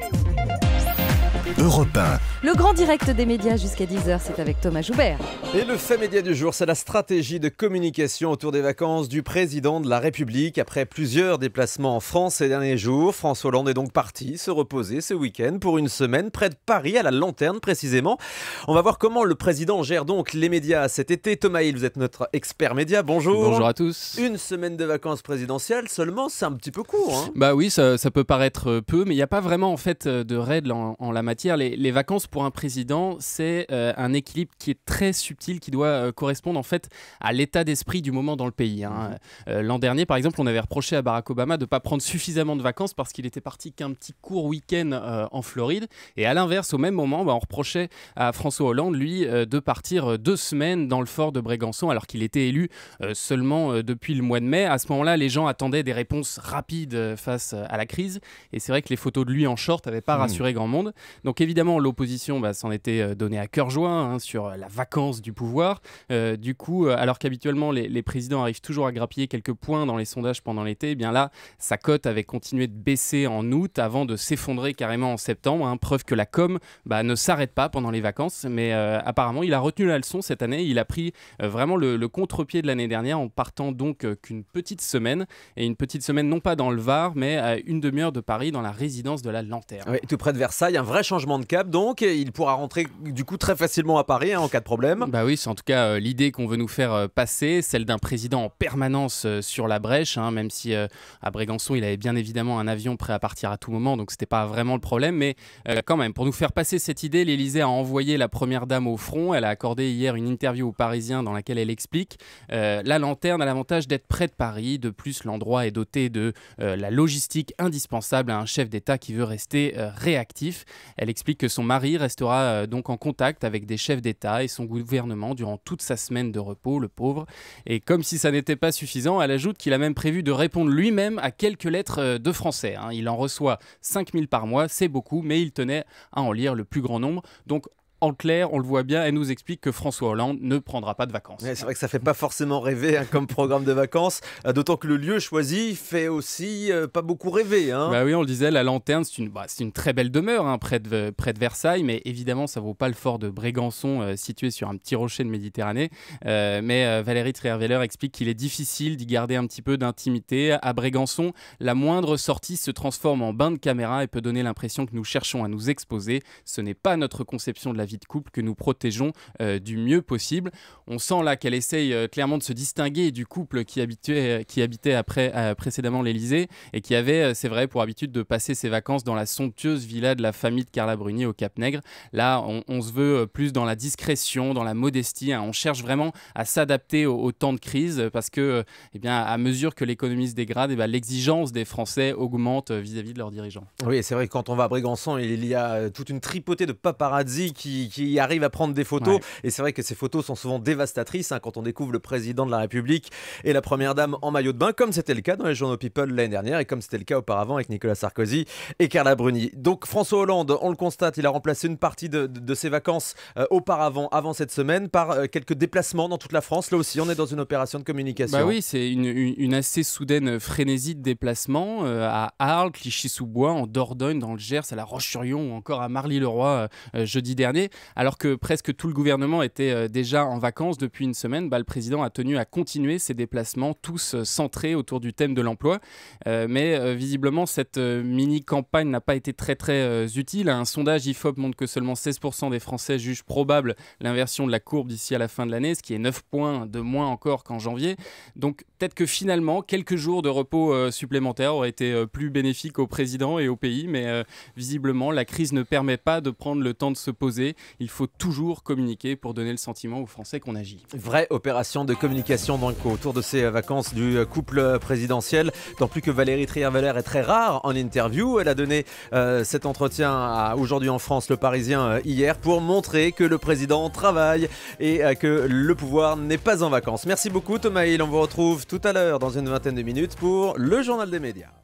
Thank you. Le grand direct des médias jusqu'à 10h, c'est avec Thomas Joubert. Et le fait média du jour, c'est la stratégie de communication autour des vacances du président de la République. Après plusieurs déplacements en France ces derniers jours, François Hollande est donc parti se reposer ce week-end pour une semaine près de Paris, à la Lanterne précisément. On va voir comment le président gère donc les médias cet été. Thomas Hill, vous êtes notre expert média. Bonjour. Bonjour à tous. Une semaine de vacances présidentielles seulement, c'est un petit peu court. Hein. bah oui, ça, peut paraître peu, mais il n'y a pas vraiment en fait de règles en la matière les, vacances pour un président, c'est euh, un équilibre qui est très subtil, qui doit euh, correspondre en fait à l'état d'esprit du moment dans le pays. Hein. Mhm. Euh, l'an dernier, par exemple, on avait reproché à Barack Obama de ne pas prendre suffisamment de vacances parce qu'il était parti qu'un petit court week-end en Floride. Et à l'inverse, au même moment, bah, on reprochait à François Hollande, lui, de partir deux semaines dans le fort de Brégançon alors qu'il était élu seulement depuis le mois de mai. À ce moment-là, les gens attendaient des réponses rapides face à la crise. Et c'est vrai que les photos de lui en short n'avaient pas mhm. rassuré grand monde. Donc évidemment, l'opposition bah, s'en était euh, donnée à cœur joint hein, sur euh, la vacance du pouvoir. Euh, du coup, alors qu'habituellement les, présidents arrivent toujours à grappiller quelques points dans les sondages pendant l'été, eh bien là, sa cote avait continué de baisser en août avant de s'effondrer carrément en septembre. Hein. preuve que la com bah, ne s'arrête pas pendant les vacances. Mais apparemment, il a retenu la leçon cette année. Il a pris vraiment le, contre-pied de l'année dernière en partant donc qu'une petite semaine et une petite semaine non pas dans le Var, mais à une demi-heure de Paris, dans la résidence de la Lanterne. tout près de Versailles, un vrai changement de cap donc. il pourra rentrer du coup très facilement à Paris hein, en cas de problème. Bah oui, c'est en tout cas euh, l'idée qu'on veut nous faire euh, passer, celle d'un président en permanence euh, sur la brèche, hein, même si à Brégançon il avait bien évidemment un avion prêt à partir à tout moment, donc c'était pas vraiment le problème. Mais quand même, pour nous faire passer cette idée, l'Élysée a envoyé la première dame au front. Elle a accordé hier une interview aux Parisiens dans laquelle elle explique la lanterne a l'avantage d'être près de Paris. De plus, l'endroit est doté de la logistique indispensable à un chef d'État qui veut rester réactif. Elle explique que son mari restera euh, donc en contact avec des chefs d'État et son gouvernement durant toute sa semaine de repos, le pauvre. Et comme si ça n'était pas suffisant, elle ajoute qu'il a même prévu de répondre lui-même à quelques lettres euh, de français. Hein. Il en reçoit 5000 par mois, c'est beaucoup, mais il tenait à en lire le plus grand nombre. Donc en clair, on le voit bien, elle nous explique que François Hollande ne prendra pas de vacances. c'est vrai que ça fait pas forcément rêver hein, comme programme de vacances, euh, d'autant que le lieu choisi fait aussi euh, pas beaucoup rêver. Hein. Bah oui, on le disait, la Lanterne, c'est une, bah, une, très belle demeure hein, près, de, près de Versailles, mais évidemment, ça vaut pas le fort de Brégançon euh, situé sur un petit rocher de Méditerranée. mais Valérie Trierweiler explique qu'il est difficile d'y garder un petit peu d'intimité. À Brégançon, la moindre sortie se transforme en bain de caméra et peut donner l'impression que nous cherchons à nous exposer. Ce n'est pas notre conception de la vie de couple que nous protégeons euh, du mieux possible. On sent là qu'elle essaye euh, clairement de se distinguer du couple qui, habituait, euh, qui habitait après, précédemment l'Elysée et qui avait, c'est vrai, pour habitude de passer ses vacances dans la somptueuse villa de la famille de Carla Bruni au Cap-Nègre. Là, on, se veut plus dans la discrétion, dans la modestie. Hein. On cherche vraiment à s'adapter au, temps de crise parce que, eh bien, à mesure que l'économie se dégrade, eh ben, l'exigence des Français augmente vis-à-vis de leurs dirigeants. Oui, c'est vrai que quand on va à Brégançon, il y a toute une tripotée de paparazzi qui qui, arrive à prendre des photos. Et c'est vrai que ces photos sont souvent dévastatrices hein, quand on découvre le président de la République et la première dame en maillot de bain, comme c'était le cas dans les journaux People l'année dernière et comme c'était le cas auparavant avec Nicolas Sarkozy et Carla Bruni. Donc François Hollande, on le constate, il a remplacé une partie de, ses vacances euh, auparavant, avant cette semaine, par euh, quelques déplacements dans toute la France. Là aussi, on est dans une opération de communication. Bah oui, c'est une, assez soudaine frénésie de déplacements euh, à Arles, Clichy-sous-Bois, en Dordogne, dans le Gers, à La Roche-sur-Yon ou encore à Marly-le-Roi jeudi dernier alors que presque tout le gouvernement était euh, déjà en vacances depuis une semaine, bah, le président a tenu à continuer ses déplacements, tous euh, centrés autour du thème de l'emploi. Euh, mais visiblement, cette mini-campagne n'a pas été très très utile. Un sondage IFOP montre que seulement 16% des Français jugent probable l'inversion de la courbe d'ici à la fin de l'année, ce qui est 9 points de moins encore qu'en janvier. Donc peut-être que finalement, quelques jours de repos supplémentaires auraient été plus bénéfiques au président et au pays, mais visiblement, la crise ne permet pas de prendre le temps de se poser il faut toujours communiquer pour donner le sentiment aux Français qu'on agit. Vraie opération de communication donc autour de ces euh, vacances du euh, couple euh, présidentiel. Tant plus que Valérie trier est très rare en interview. Elle a donné cet entretien à Aujourd'hui en France, le Parisien hier, pour montrer que le président travaille et que le pouvoir n'est pas en vacances. Merci beaucoup Thomas Hill. On vous retrouve tout à l'heure dans une vingtaine de minutes pour le Journal des médias.